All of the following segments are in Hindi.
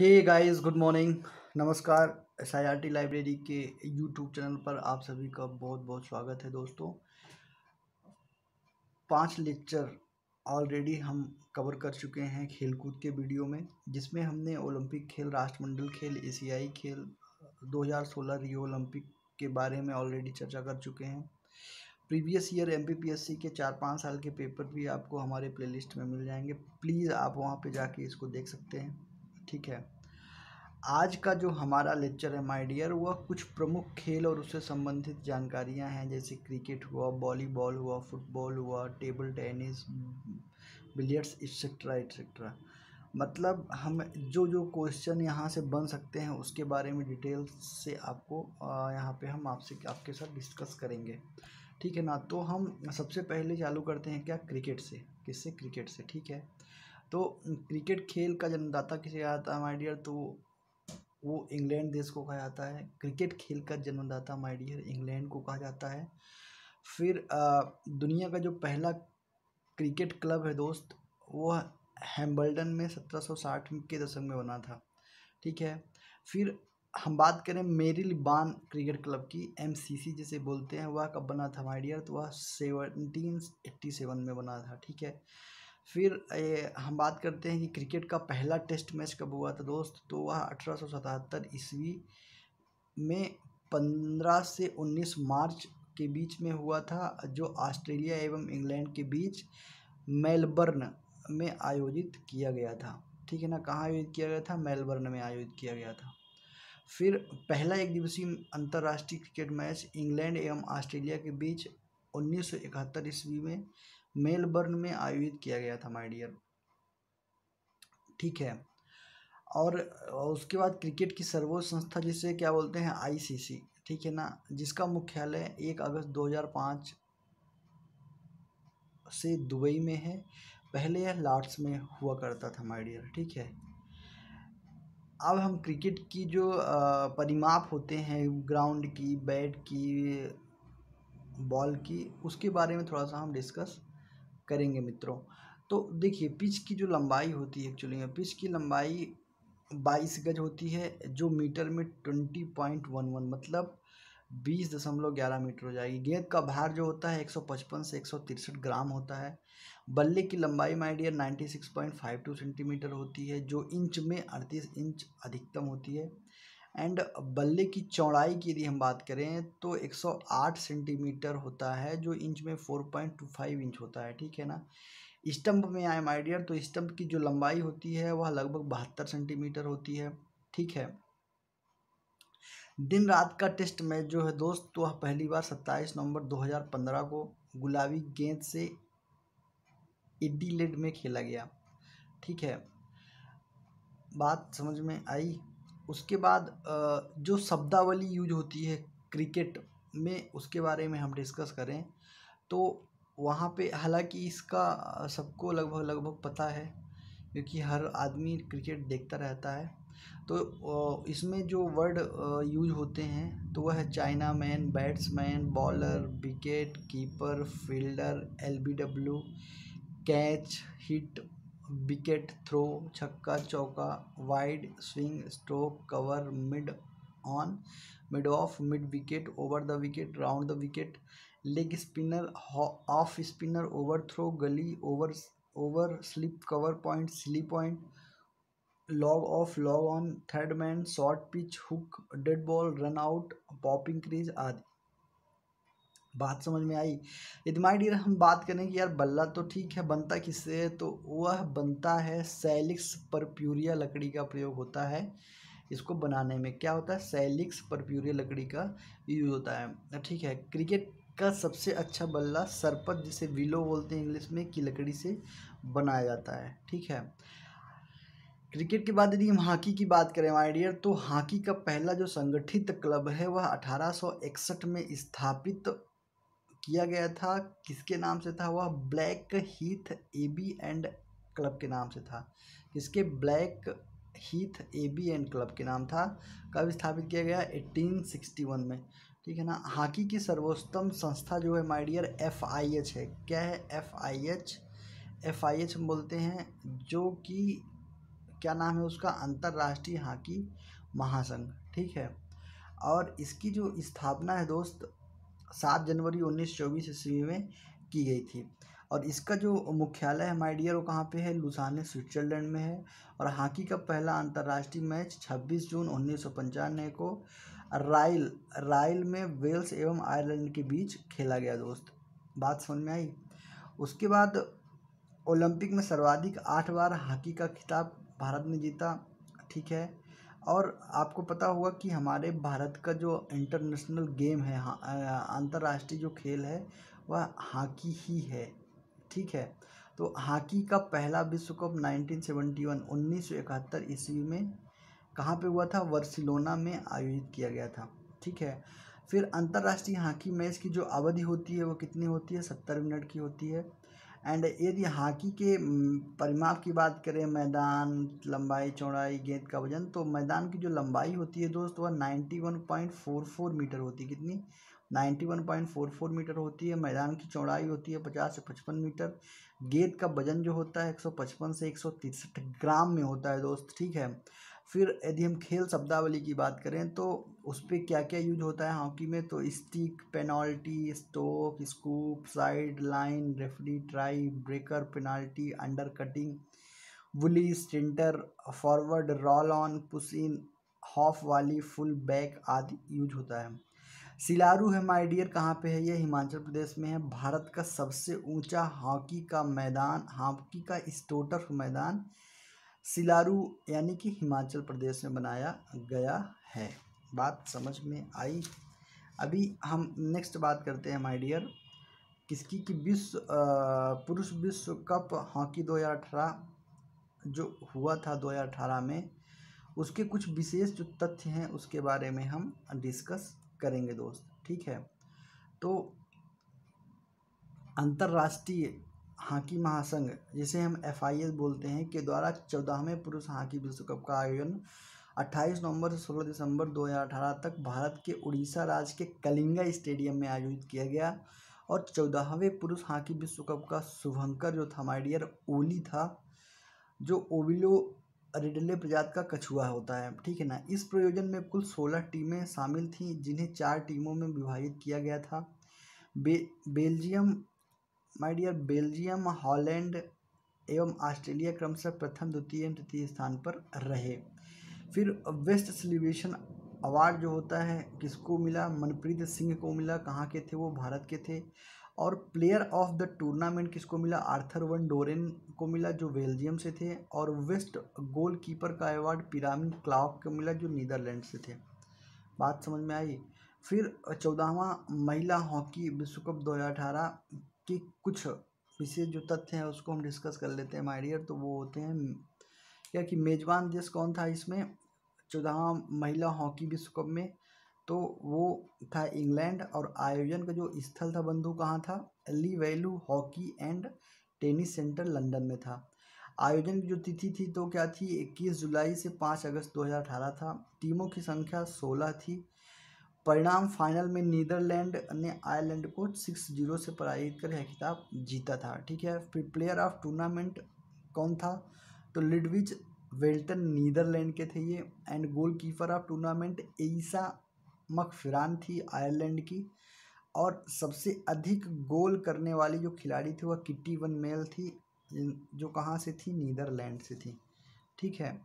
हे गाइस गुड मॉर्निंग नमस्कार S I R T library के यूट्यूब चैनल पर आप सभी का बहुत बहुत स्वागत है दोस्तों पांच लेक्चर ऑलरेडी हम कवर कर चुके हैं खेलकूद के वीडियो में जिसमें हमने ओलंपिक खेल राष्ट्रमंडल खेल एशियाई खेल 2016 रियो ओलंपिक के बारे में ऑलरेडी चर्चा कर चुके हैं प्रीवियस ईयर एम के चार पाँच साल के पेपर भी आपको हमारे प्लेलिस्ट में मिल जाएंगे प्लीज़ आप वहाँ पे जाके इसको देख सकते हैं ठीक है आज का जो हमारा लेक्चर है माय डियर वह कुछ प्रमुख खेल और उससे संबंधित जानकारियां हैं जैसे क्रिकेट हुआ वॉलीबॉल हुआ फुटबॉल हुआ table tennis billiards etcetera etcetera मतलब हम जो जो क्वेश्चन यहाँ से बन सकते हैं उसके बारे में डिटेल से आपको यहाँ पे हम आपसे आपके साथ डिस्कस करेंगे ठीक है ना तो हम सबसे पहले चालू करते हैं क्या क्रिकेट से किससे क्रिकेट से ठीक है तो क्रिकेट खेल का जन्मदाता किसे आता है माय डियर तो वो इंग्लैंड देश को कहा जाता है क्रिकेट खेल का जन्मदाता माइडियर डियर इंग्लैंड को कहा जाता है फिर दुनिया का जो पहला क्रिकेट क्लब है दोस्त वो हैम्बल्डन में सत्रह के दशक में बना था ठीक है फिर हम बात करें मेरी लिबान क्रिकेट क्लब की एम जिसे बोलते हैं वह कब बना था माइडियर तो वह सेवनटीन एट्टी सेवन में बना था ठीक है फिर हम बात करते हैं कि क्रिकेट का पहला टेस्ट मैच कब हुआ था दोस्त तो वह अठारह सौ सतहत्तर ईस्वी में पंद्रह से उन्नीस मार्च के बीच में हुआ था जो ऑस्ट्रेलिया एवं इंग्लैंड के बीच मेलबर्न में आयोजित किया गया था ठीक है ना कहाँ आयोजित किया गया था मेलबर्न में आयोजित किया गया था फिर पहला एक दिवसीय अंतर्राष्ट्रीय क्रिकेट मैच इंग्लैंड एवं ऑस्ट्रेलिया के बीच उन्नीस सौ इकहत्तर ईस्वी में मेलबर्न में आयोजित किया गया था माय डियर ठीक है और उसके बाद क्रिकेट की सर्वोच्च संस्था जिसे क्या बोलते हैं आईसीसी ठीक है ना जिसका मुख्यालय एक अगस्त 2005 से दुबई में है पहले यह लॉर्ड्स में हुआ करता था माय डियर ठीक है अब हम क्रिकेट की जो परिमाप होते हैं ग्राउंड की बैट की बॉल की उसके बारे में थोड़ा सा हम डिस्कस करेंगे मित्रों तो देखिए पिच की जो लंबाई होती है एक्चुअली में पिच की लंबाई बाईस गज होती है जो मीटर में ट्वेंटी पॉइंट वन वन मतलब बीस दशमलव ग्यारह मीटर हो जाएगी गेंद का भार जो होता है एक सौ पचपन से एक सौ तिरसठ ग्राम होता है बल्ले की लंबाई my dear ninety six point five two centimetre होती है जो इंच में अड़तीस इंच अधिकतम होती है एंड बल्ले की चौड़ाई की यदि हम बात करें तो 108 सेंटीमीटर होता है जो इंच में 4.25 इंच होता है ठीक है ना स्टम्प में आए माइडियर तो स्टम्प की जो लंबाई होती है वह लगभग बहत्तर सेंटीमीटर होती है ठीक है दिन रात का टेस्ट मैच जो है दोस्त तो वह पहली बार 27 नवंबर 2015 को गुलाबी गेंद से एडीलेड में खेला गया ठीक है बात समझ में आई उसके बाद जो शब्दावली यूज होती है क्रिकेट में उसके बारे में हम डिस्कस करें तो वहाँ पे हालांकि इसका सबको लगभग लगभग पता है क्योंकि हर आदमी क्रिकेट देखता रहता है तो इसमें जो वर्ड यूज होते हैं तो वह है chinaman batsman bowler wicket keeper fielder L B W catch hit wicket throw छक्का चौका wide swing stroke cover mid on mid off mid wicket over the wicket round the wicket leg spinner off spinner over throw gully over over slip cover point silly point long off long on third man short pitch hook dead ball run out popping crease आदि बात समझ में आई यदि माई डियर हम बात करें कि यार बल्ला तो ठीक है बनता किससे तो वह बनता है सैलिक्स परप्यूरिया लकड़ी का प्रयोग होता है इसको बनाने में क्या होता है सैलिक्स परप्यूरिया लकड़ी का यूज होता है ठीक है क्रिकेट का सबसे अच्छा बल्ला सरपत जिसे विलो बोलते हैं इंग्लिश में की लकड़ी से बनाया जाता है ठीक है क्रिकेट के बाद यदि हम हॉकी की बात करें माय डियर तो हॉकी का पहला जो संगठित क्लब है वह 1861 में स्थापित किया गया था किसके नाम से था वह Blackheath A B and club के नाम से था किसके Blackheath A B and club के नाम था कब स्थापित किया गया 1861 में ठीक है ना हॉकी की सर्वोत्तम संस्था जो है my dear F I H है क्या है F I H F I H हम बोलते हैं जो कि क्या नाम है उसका अंतर्राष्ट्रीय हॉकी महासंघ ठीक है और इसकी जो स्थापना है दोस्त सात जनवरी उन्नीस चौबीस ईस्वी में की गई थी और इसका जो मुख्यालय है माइडियर वो कहाँ पे है लुसाने स्विट्जरलैंड में है और हॉकी का पहला अंतर्राष्ट्रीय मैच 26 जून उन्नीस को राइल राइल में वेल्स एवं आयरलैंड के बीच खेला गया दोस्त बात समझ में आई उसके बाद ओलंपिक में सर्वाधिक आठ बार हॉकी का खिताब भारत ने जीता ठीक है और आपको पता होगा कि हमारे भारत का जो इंटरनेशनल गेम है अंतर्राष्ट्रीय जो खेल है वह हॉकी ही है ठीक है तो हॉकी का पहला विश्व कप 1971 वन ईस्वी में कहाँ पे हुआ था वर्सिलोना में आयोजित किया गया था ठीक है फिर अंतर्राष्ट्रीय हॉकी मैच की जो अवधि होती है वो कितनी होती है सत्तर मिनट की होती है एंड यदि हॉकी के परिमाप की बात करें मैदान लंबाई चौड़ाई गेंद का वजन तो मैदान की जो लंबाई होती है दोस्त वह ninety one point four four metre होती है कितनी ninety one point four four metre होती है मैदान की चौड़ाई होती है पचास से पचपन मीटर गेंद का वजन जो होता है एक सौ पचपन से एक सौ तिरसठ ग्राम में होता है दोस्त ठीक है फिर यदि हम खेल शब्दावली की बात करें तो उस पर क्या क्या यूज होता है हॉकी में तो stick penalty stroke scoop side line referee tie breaker penalty under cutting bully स्टिंटर forward roll on pushing in half volley full back आदि यूज होता है सिलारू है माय डियर कहाँ पे है ये हिमाचल प्रदेश में है भारत का सबसे ऊंचा हॉकी का मैदान हॉकी का स्टोटर मैदान सिलारू यानी कि हिमाचल प्रदेश में बनाया गया है बात समझ में आई अभी हम नेक्स्ट बात करते हैं माय डियर किसकी कि विश्व पुरुष विश्व कप हॉकी 2018 जो हुआ था 2018 में उसके कुछ विशेष जो तथ्य हैं उसके बारे में हम डिस्कस करेंगे दोस्त ठीक है तो अंतर्राष्ट्रीय हॉकी महासंघ जिसे हम एफ बोलते हैं के द्वारा चौदहवें पुरुष हॉकी विश्व कप का आयोजन 28 नवंबर से 16 दिसंबर 2018 तक भारत के उड़ीसा राज्य के कलिंगा स्टेडियम में आयोजित किया गया और चौदहवें पुरुष हॉकी विश्व कप का शुभंकर जो था माइडियर ओली था जो ओविलो रिडले प्रजात का कछुआ होता है ठीक है ना इस प्रयोजन में कुल सोलह टीमें शामिल थीं जिन्हें चार टीमों में विभाजित किया गया था बे बेल्जियम माइडियर बेल्जियम हॉलैंड एवं ऑस्ट्रेलिया क्रमशः प्रथम द्वितीय एवं तृतीय स्थान पर रहे फिर वेस्ट सेलिब्रेशन अवार्ड जो होता है किसको मिला मनप्रीत सिंह को मिला कहाँ के थे वो भारत के थे और प्लेयर ऑफ द टूर्नामेंट किसको मिला आर्थर वन डोरेन को मिला जो बेल्जियम से थे और वेस्ट गोलकीपर का अवार्ड पिरामिन क्लाउक को मिला जो नीदरलैंड से थे बात समझ में आई फिर चौदहवा महिला हॉकी विश्व कप दो हजार अठारह के कुछ विशेष जो तथ्य हैं उसको हम डिस्कस कर लेते हैं माइडियर तो वो होते हैं क्या कि मेज़बान देश कौन था इसमें चौदह महिला हॉकी विश्व कप में तो वो था इंग्लैंड और आयोजन का जो स्थल था बंधु कहाँ था Lee Valley hockey and tennis centre London में था आयोजन की जो तिथि थी तो क्या थी 21 जुलाई से 5 अगस्त 2018 था टीमों की संख्या 16 थी परिणाम फाइनल में नीदरलैंड ने आयरलैंड को सिक्स जीरो से पराजित कर यह खिताब जीता था ठीक है फिर प्लेयर ऑफ टूर्नामेंट कौन था तो लिडविच वेल्टन नीदरलैंड के थे ये and goalkeeper of tournament Ayeisha McFerran थी आयरलैंड की और सबसे अधिक गोल करने वाली जो खिलाड़ी थी वह किट्टी वन मेल थी जो कहाँ से थी नीदरलैंड से थी ठीक है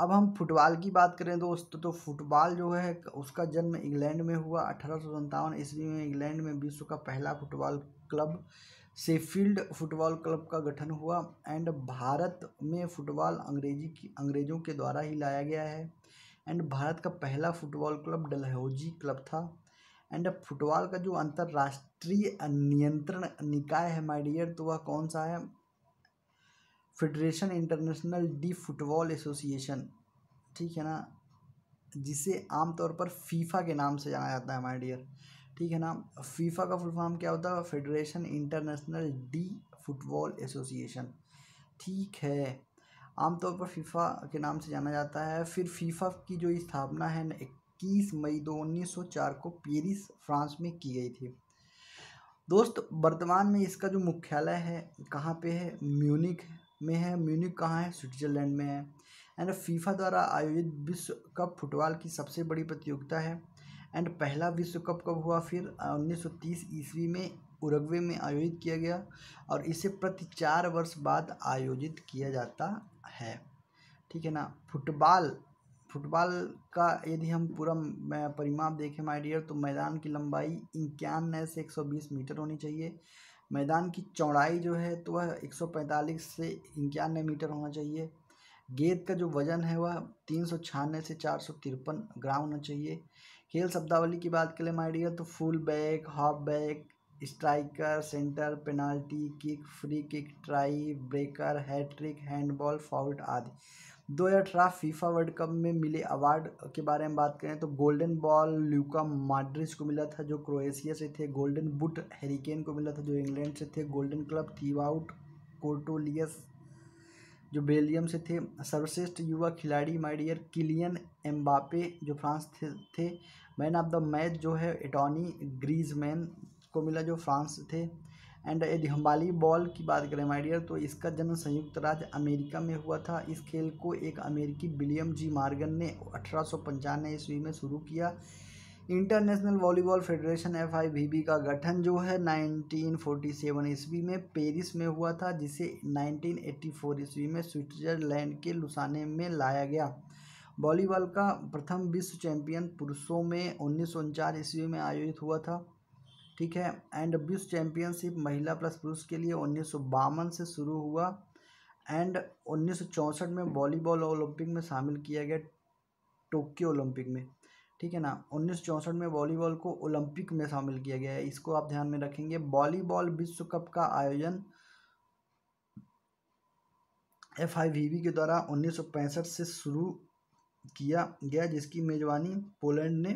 अब हम फुटबॉल की बात करें दोस्त तो फुटबॉल जो है उसका जन्म इंग्लैंड में हुआ अठारह ईस्वी में इंग्लैंड में विश्व का पहला football club Sheffield football club का गठन हुआ एंड भारत में फुटबॉल अंग्रेजी की अंग्रेज़ों के द्वारा ही लाया गया है एंड भारत का पहला फुटबॉल क्लब डलहौजी क्लब था एंड फुटबॉल का जो अंतर्राष्ट्रीय नियंत्रण निकाय है माय डियर तो वह कौन सा है federation international de football association ठीक है ना जिसे आमतौर पर फीफा के नाम से जाना जाता है माय डियर ठीक है ना फीफा का फुल फॉर्म क्या होता है federation international de football association ठीक है आमतौर पर फीफा के नाम से जाना जाता है फिर फीफा की जो स्थापना है ना इक्कीस मई दो उन्नीस सौ चार को पेरिस फ्रांस में की गई थी दोस्त वर्तमान में इसका जो मुख्यालय है कहाँ पे है म्यूनिक में है म्यूनिक कहाँ है स्विट्जरलैंड में है एंड फीफा द्वारा आयोजित विश्व कप फुटबॉल की सबसे बड़ी प्रतियोगिता है एंड पहला विश्व कप कब हुआ फिर उन्नीस सौ तीस ईस्वी में उरगवे में आयोजित किया गया और इसे प्रति चार वर्ष बाद आयोजित किया जाता है ठीक है ना फुटबॉल फुटबॉल का यदि हम पूरा परिमाप देखें माय डियर तो मैदान की लंबाई इक्यानवे से 120 मीटर होनी चाहिए मैदान की चौड़ाई जो है तो वह 145 से इक्यानवे मीटर होना चाहिए गेंद का जो वज़न है वह तीन सौ छियानवे से चार सौ तिरपन ग्राम होना चाहिए खेल शब्दावली की बात करें माइडियर तो full back half back striker centre penalty kick free kick tie breaker hattrick handball foul आदि दो हज़ार अठारह फीफा वर्ल्ड कप में मिले अवार्ड के बारे में बात करें तो गोल्डन बॉल ल्यूका माड्रिस को मिला था जो क्रोएशिया से थे गोल्डन बुट हेरिकेन को मिला था जो इंग्लैंड से थे गोल्डन क्लब थीवाउट कोटोलियस जो बेल्जियम से थे सर्वश्रेष्ठ युवा खिलाड़ी माइडियर किलियन एम्बापे जो फ्रांस थे, थे मैन ऑफ द मैच जो है एटॉनी ग्रीजमैन को मिला जो फ्रांस थे एंड यदि हम्बाली बॉल की बात करें माइडियर तो इसका जन्म संयुक्त राज्य अमेरिका में हुआ था इस खेल को एक अमेरिकी विलियम जी मार्गन ने अठारह ईस्वी में शुरू किया इंटरनेशनल वॉलीबॉल फेडरेशन एफ का गठन जो है 1947 ईस्वी में पेरिस में हुआ था जिसे 1984 ईस्वी में स्विट्जरलैंड के लुसाने में लाया गया वॉलीबॉल का प्रथम विश्व चैंपियन पुरुषों में उन्नीस सौ उनचास ईस्वी में आयोजित हुआ था ठीक है एंड विश्व चैंपियनशिप महिला प्लस पुरुष के लिए उन्नीस सौ बावन से शुरू हुआ एंड उन्नीस सौ चौंसठ में वॉलीबॉल ओलंपिक में शामिल किया गया टोक्यो ओलंपिक में ठीक है ना उन्नीस सौ चौंसठ में वॉलीबॉल को ओलंपिक में शामिल किया गया है इसको आप ध्यान में रखेंगे वॉलीबॉल विश्व कप का आयोजन एफ आई वी के द्वारा उन्नीस सौ पैंसठ से शुरू किया गया जिसकी मेजबानी पोलैंड ने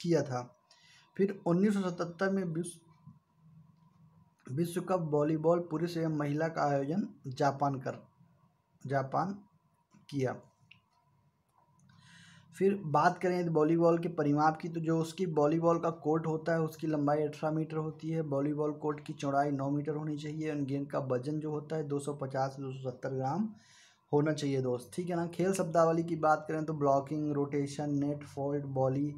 किया था फिर 1977 में विश्व विश्व कप वॉलीबॉल पुरुष एवं महिला का आयोजन जापान कर जापान किया फिर बात करें यदि वॉलीबॉल के परिमाप की तो जो उसकी वॉलीबॉल का कोर्ट होता है उसकी लंबाई अठारह मीटर होती है वॉलीबॉल कोर्ट की चौड़ाई नौ मीटर होनी चाहिए और गेंद का वजन जो होता है दो सौ पचास दो सौ सत्तर ग्राम होना चाहिए दोस्त ठीक है ना खेल शब्दावली की बात करें तो blocking rotation net fault volley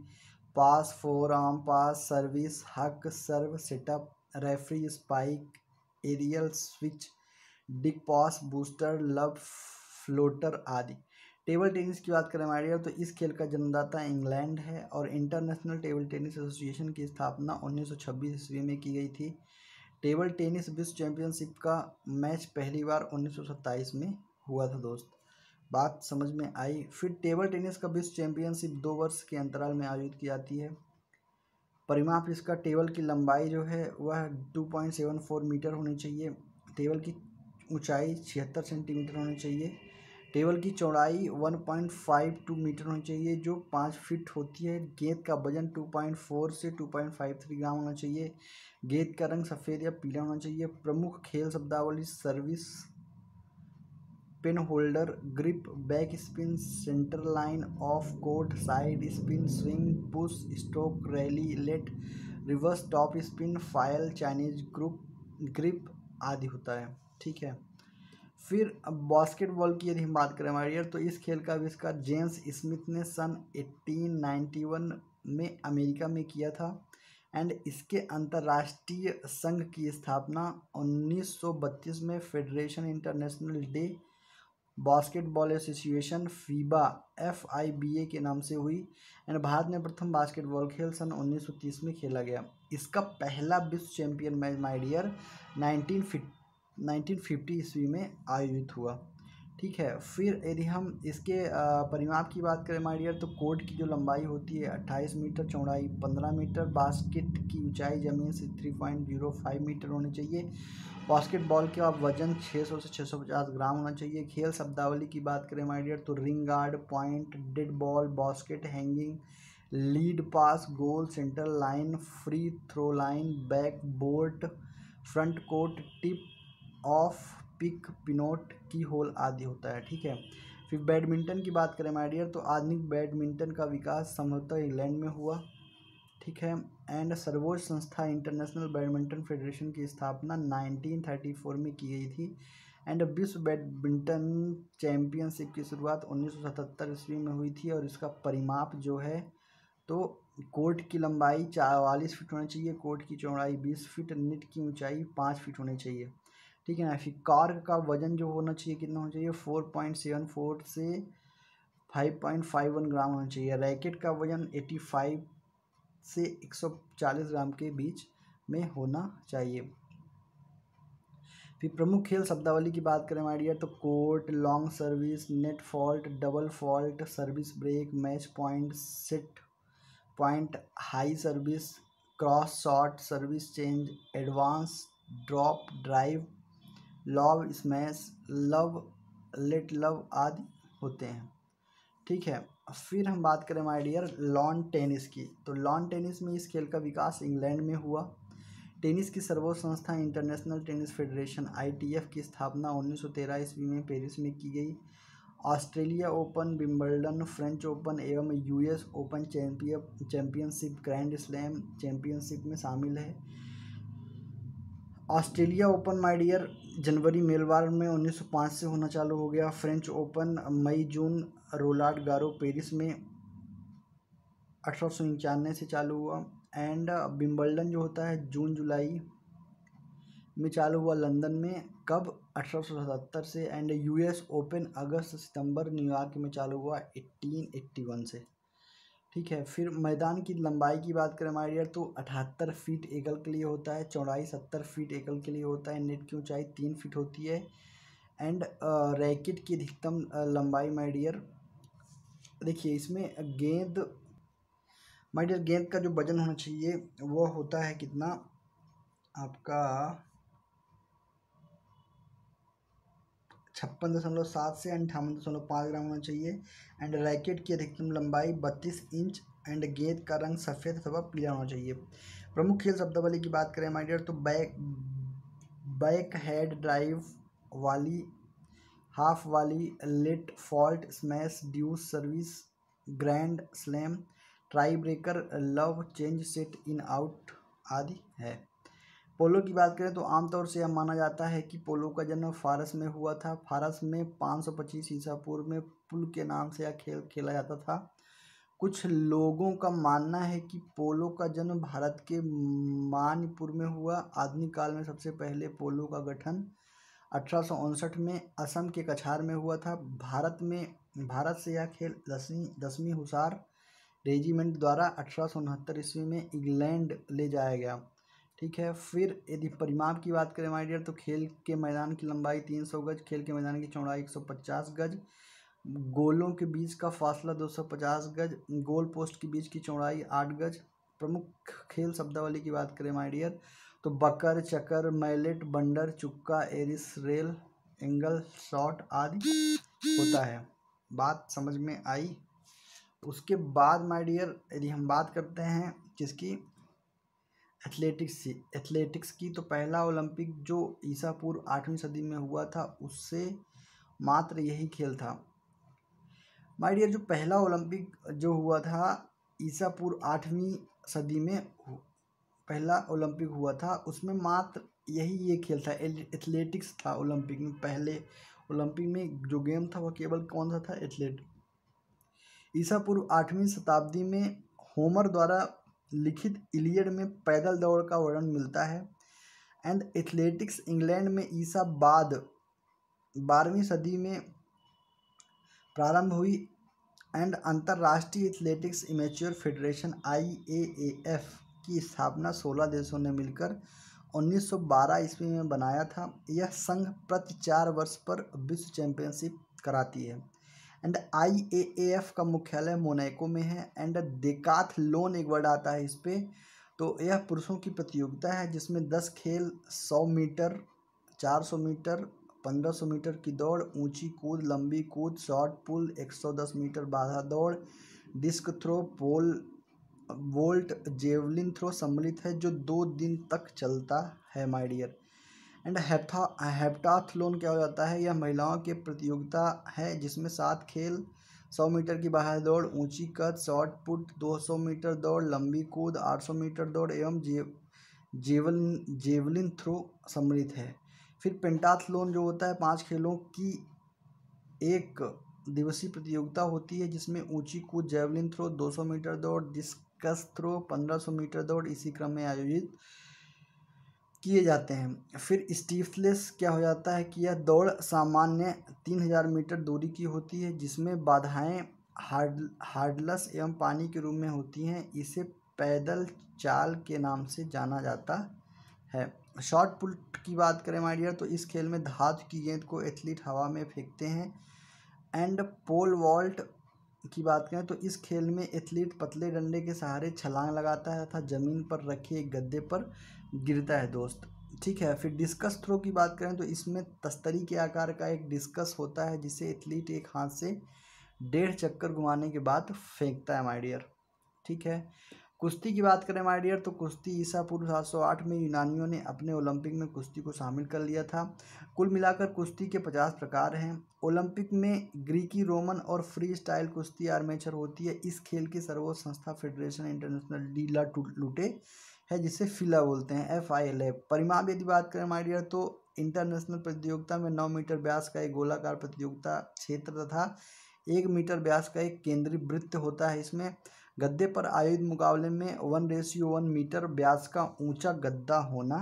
pass forearm pass service हक serve setup referee spike aerial switch dig pass booster love floater आदि टेबल टेनिस की बात करें माइडियर तो इस खेल का जन्मदाता इंग्लैंड है और इंटरनेशनल टेबल टेनिस एसोसिएशन की स्थापना 1926 ईस्वी में की गई थी टेबल टेनिस विश्व चैंपियनशिप का मैच पहली बार 1927 में हुआ था दोस्त बात समझ में आई फिर टेबल टेनिस का विश्व चैंपियनशिप दो वर्ष के अंतराल में आयोजित की जाती है परिमाप इसका टेबल की लंबाई जो है वह two point seven four metre होनी चाहिए टेबल की ऊंचाई छिहत्तर सेंटीमीटर होनी चाहिए टेबल की चौड़ाई one point five two metre होनी चाहिए जो पाँच फिट होती है गेंद का वजन टू पॉइंट फोर से two point five three gram होना चाहिए गेंद का रंग सफ़ेद या पीला होना चाहिए प्रमुख खेल शब्दावली service pin holder grip back spin centre line off court side spin swing push stroke rally let reverse top spin फाइल चाइनीज ग्रुप ग्रिप आदि होता है ठीक है फिर बास्केटबॉल की यदि हम बात करें हमारे यार तो इस खेल का आविष्कार जेम्स स्मिथ ने सन 1891 में अमेरिका में किया था एंड इसके अंतर्राष्ट्रीय संघ की स्थापना 1932 में federation international de basketball association FIBA F I B A के नाम से हुई एंड भारत में प्रथम बास्केटबॉल खेल सन 1930 में खेला गया इसका पहला विश्व champion match my dear nineteen fifty ईस्वी में आयोजित हुआ ठीक है फिर यदि हम इसके परिमाप की बात करें माइडियर तो कोर्ट की जो लंबाई होती है 28 मीटर चौड़ाई 15 मीटर बास्केट की ऊंचाई ज़मीन से 3.05 मीटर होनी चाहिए बास्केटबॉल के आप वजन 600 से 650 ग्राम होना चाहिए खेल शब्दावली की बात करें माइडियर तो ring guard point dead ball basket hanging lead pass goal centre line free throw line back board front court tip off pick पिनोट की होल आदि होता है ठीक है फिर बैडमिंटन की बात करें माइडियर तो आधुनिक बैडमिंटन का विकास संभवतः इंग्लैंड में हुआ ठीक है एंड सर्वोच्च संस्था इंटरनेशनल बैडमिंटन फेडरेशन की स्थापना 1934 में की गई थी एंड विश्व बैडमिंटन चैम्पियनशिप की शुरुआत 1977 ईस्वी में हुई थी और इसका परिमाप जो है तो कोर्ट की लंबाई चवालीस फीट होनी चाहिए कोर्ट की चौड़ाई बीस फीट नेट की ऊंचाई पाँच फीट होनी चाहिए ठीक है ना कार का वजन जो होना चाहिए कितना होना चाहिए फोर पॉइंट सेवन फोर से five point five one gram होना चाहिए रैकेट का वजन एटी फाइव से एक सौ चालीस ग्राम के बीच में होना चाहिए फिर प्रमुख खेल शब्दावली की बात करें माइडियर तो court long service net fault double fault service break match point set point high service cross shot service change advance drop drive lob smash love let love आदि होते हैं ठीक है फिर हम बात करें माय डियर लॉन टेनिस की तो लॉन टेनिस में इस खेल का विकास इंग्लैंड में हुआ टेनिस की सर्वोच्च संस्था इंटरनेशनल टेनिस फेडरेशन आईटीएफ की स्थापना 1913 ईस्वी में पेरिस में की गई Australia open Wimbledon French open एवं US open champion championship grand slam championship में शामिल है ऑस्ट्रेलिया ओपन माय डियर जनवरी मेलबर्न में 1905 से होना चालू हो गया फ्रेंच ओपन मई जून रोलाड गारो पेरिस में अठारह से चालू हुआ एंड बिम्बल्डन uh, जो होता है जून जुलाई में चालू हुआ लंदन में कब अठारह से एंड यूएस ओपन अगस्त सितंबर न्यूयॉर्क में चालू हुआ 1881 से ठीक है फिर मैदान की लंबाई की बात करें माइडियर तो अठहत्तर फीट एकल के लिए होता है चौड़ाई सत्तर फीट एकल के लिए होता है नेट की ऊंचाई तीन फीट होती है एंड रैकेट की अधिकतम लंबाई माइडियर देखिए इसमें गेंद माइडियर गेंद का जो वजन होना चाहिए वो होता है कितना आपका छप्पन दशमलव सात से अंठावन दशमलव पाँच ग्राम होना चाहिए एंड रैकेट की अधिकतम लंबाई बत्तीस इंच एंड गेंद का रंग सफ़ेद अथवा पीला होना चाहिए प्रमुख खेल शब्दावली की बात करें माइडियर तो back back head drive volley half volley let fault smash deuce service grand slam tie breaker love change set in out आदि है पोलो की बात करें तो आमतौर से यह माना जाता है कि पोलो का जन्म फारस में हुआ था फारस में 525 ईसा पूर्व में पुल के नाम से यह खेल खेला जाता था कुछ लोगों का मानना है कि पोलो का जन्म भारत के मानपुर में हुआ आधुनिक काल में सबसे पहले पोलो का गठन अठारह में असम के कछार में हुआ था भारत में भारत से यह खेल दसवीं दसवीं हुसार रेजिमेंट द्वारा अठारह ईस्वी में इंग्लैंड ले जाया गया ठीक है फिर यदि परिमाप की बात करें माय डियर तो खेल के मैदान की लंबाई 300 गज खेल के मैदान की चौड़ाई 150 गज गोलों के बीच का फासला 250 गज गोल पोस्ट के बीच की चौड़ाई 8 गज प्रमुख खेल शब्दावली की बात करें माय डियर तो बकर चकर मैलेट बंडर चुक्का एरिस रेल एंगल शॉट आदि होता है बात समझ में आई उसके बाद माय डियर यदि हम बात करते हैं किसकी एथलेटिक्स से एथलेटिक्स की तो पहला ओलंपिक जो ईसा पूर्व आठवीं सदी में हुआ था उससे मात्र यही खेल था माय डियर जो पहला ओलंपिक जो हुआ था ईसा पूर्व आठवीं सदी में पहला ओलंपिक हुआ था उसमें मात्र यही ये खेल था एथलेटिक्स था ओलंपिक में पहले ओलंपिक में जो गेम था वह केवल कौन सा था एथलेट ईसा पूर्व आठवीं शताब्दी में होमर द्वारा लिखित इलियड में पैदल दौड़ का वर्णन मिलता है एंड एथलेटिक्स इंग्लैंड में ईसा बाद बारहवीं सदी में प्रारंभ हुई एंड अंतर्राष्ट्रीय athletics amateur federation I A F की स्थापना सोलह देशों ने मिलकर 1912 ईस्वी में बनाया था यह संघ प्रति चार वर्ष पर विश्व चैंपियनशिप कराती है एंड आई ए एफ का मुख्यालय मोनैको में है एंड देकाथ लोन एक वर्ड आता है इस पर तो यह पुरुषों की प्रतियोगिता है जिसमें दस खेल सौ मीटर चार सौ मीटर पंद्रह सौ मीटर की दौड़ ऊंची कूद लंबी कूद शॉर्ट पुल एक सौ दस मीटर बाधा दौड़ disc throw pole vault javelin throw सम्मिलित है जो दो दिन तक चलता है माइडियर एंड हैप्टाथलोन हेप्टाथलोन क्या हो जाता है यह महिलाओं की प्रतियोगिता है जिसमें सात खेल सौ मीटर की बाहर दौड़ ऊंची कद शॉर्ट पुट दो सौ मीटर दौड़ लंबी कूद आठ सौ मीटर दौड़ एवं जेव जेवलिन जेवलिन थ्रो सम्मिलित है फिर पेंटाथलोन जो होता है पांच खेलों की एक दिवसीय प्रतियोगिता होती है जिसमें ऊंची कूद जेवलिन थ्रो दो सौ मीटर दौड़ डिस्कस थ्रो पंद्रह सौ मीटर दौड़ इसी क्रम में आयोजित किए जाते हैं फिर स्टीफलेस क्या हो जाता है कि यह दौड़ सामान्य तीन हज़ार मीटर दूरी की होती है जिसमें बाधाएं हार्ड हार्डलस एवं पानी के रूप में होती हैं इसे पैदल चाल के नाम से जाना जाता है शॉर्ट पुट की बात करें माइडियर तो इस खेल में धातु की गेंद को एथलीट हवा में फेंकते हैं एंड पोल वॉल्ट की बात करें तो इस खेल में एथलीट पतले डंडे के सहारे छलांग लगाता है तथा ज़मीन पर रखे एक गद्दे पर गिरता है दोस्त ठीक है फिर डिस्कस थ्रो की बात करें तो इसमें तस्तरी के आकार का एक डिस्कस होता है जिसे एथलीट एक हाथ से डेढ़ चक्कर घुमाने के बाद फेंकता है माइडियर ठीक है कुश्ती की बात करें माइडियर तो कुश्ती ईसा पूर्व सात सौ आठ में यूनानियों ने अपने ओलंपिक में कुश्ती को शामिल कर लिया था कुल मिलाकर कुश्ती के पचास प्रकार हैं ओलंपिक में ग्रीकी रोमन और फ्री स्टाइल कुश्ती आर्मेचर होती है इस खेल की सर्वोच्च संस्था फेडरेशन इंटरनेशनल डीला टू लुटे है जिसे फिला बोलते हैं एफ आई एल एफ परिमाप यदि बात करें माइडियर तो इंटरनेशनल प्रतियोगिता में नौ मीटर व्यास का एक गोलाकार प्रतियोगिता क्षेत्र तथा एक मीटर व्यास का एक केंद्रीय वृत्त होता है इसमें गद्दे पर आयोजित मुकाबले में वन रेशियो वन मीटर व्यास का ऊंचा गद्दा होना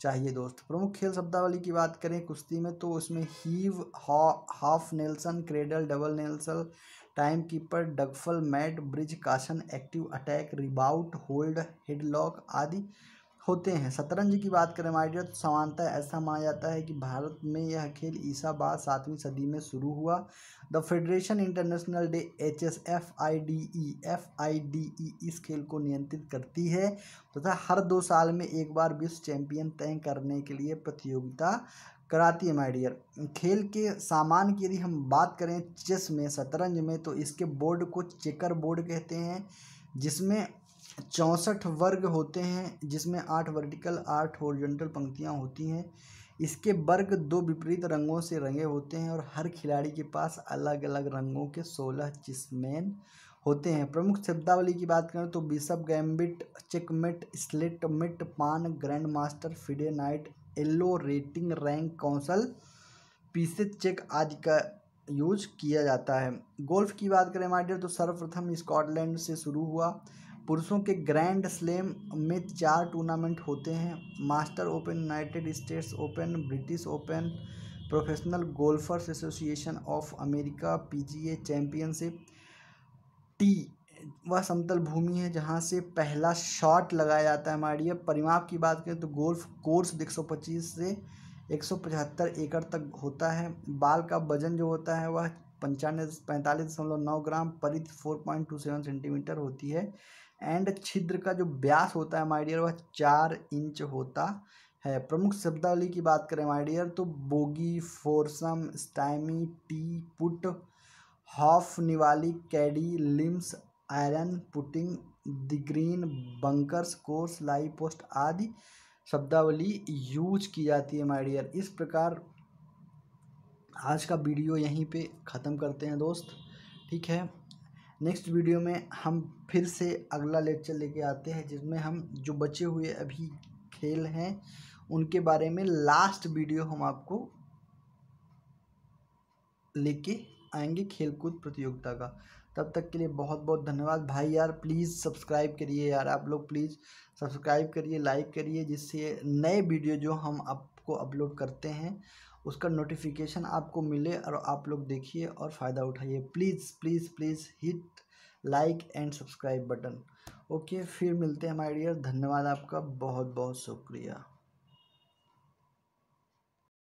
चाहिए दोस्त प्रमुख खेल शब्दावली की बात करें कुश्ती में तो उसमें हीव हा, half nelson cradle double nelson time keeper डगफल mat bridge caution active attack रिबाउट होल्ड हेडलॉक आदि होते हैं शतरंज की बात करें माइडियर तो समानता ऐसा माना जाता है कि भारत में यह खेल बाद सातवीं सदी में शुरू हुआ the federation international de H S F I D E F I D E इस खेल को नियंत्रित करती है तथा तो हर दो साल में एक बार विश्व चैंपियन तय करने के लिए प्रतियोगिता कराती है माय डियर खेल के सामान की यदि हम बात करें चेस में शतरंज में तो इसके बोर्ड को चेकर बोर्ड कहते हैं जिसमें चौंसठ वर्ग होते हैं जिसमें आठ वर्टिकल आठ हॉरिजॉन्टल पंक्तियाँ होती हैं इसके वर्ग दो विपरीत रंगों से रंगे होते हैं और हर खिलाड़ी के पास अलग अलग रंगों के सोलह चिस्मैन होते हैं प्रमुख शब्दावली की बात करें तो bishop gambit checkmate stalemate pawn grand master FIDE knight येलो रेटिंग रैंक कौंसल पीसे चेक आदि का यूज किया जाता है गोल्फ की बात करें माइडियर तो सर्वप्रथम स्कॉटलैंड से शुरू हुआ पुरुषों के ग्रैंड स्लेम में चार टूर्नामेंट होते हैं master open United States open British open professional golfers association of America PGA championship tee वह समतल भूमि है जहाँ से पहला शॉट लगाया जाता है हमारी परिमाप की बात करें तो गोल्फ कोर्स एक सौ पच्चीस से एक सौ पचहत्तर एकड़ तक होता है बाल का वजन जो होता है वह पंचानवे पैंतालीस दशमलव नौ ग्राम परिध four point two seven centimetre होती है एंड छिद्र का जो व्यास होता है माइडियर वह चार इंच होता है प्रमुख शब्दावली की बात करें माइडियर तो bogey foursome stymie tee putt हॉफ निवाली कैडी लिम्स iron putting the green bunkers course lie post आदि शब्दावली यूज की जाती है माय डियर इस प्रकार आज का वीडियो यहीं पे ख़त्म करते हैं दोस्त ठीक है नेक्स्ट वीडियो में हम फिर से अगला लेक्चर लेके आते हैं जिसमें हम जो बचे हुए अभी खेल हैं उनके बारे में लास्ट वीडियो हम आपको लेके आएंगे खेलकूद प्रतियोगिता का तब तक के लिए बहुत बहुत धन्यवाद भाई यार प्लीज़ सब्सक्राइब करिए यार आप लोग प्लीज़ सब्सक्राइब करिए लाइक करिए जिससे नए वीडियो जो हम आपको अपलोड करते हैं उसका नोटिफिकेशन आपको मिले और आप लोग देखिए और फ़ायदा उठाइए please please please hit like and subscribe button okay फिर मिलते हैं हमारे डियर धन्यवाद आपका बहुत बहुत शुक्रिया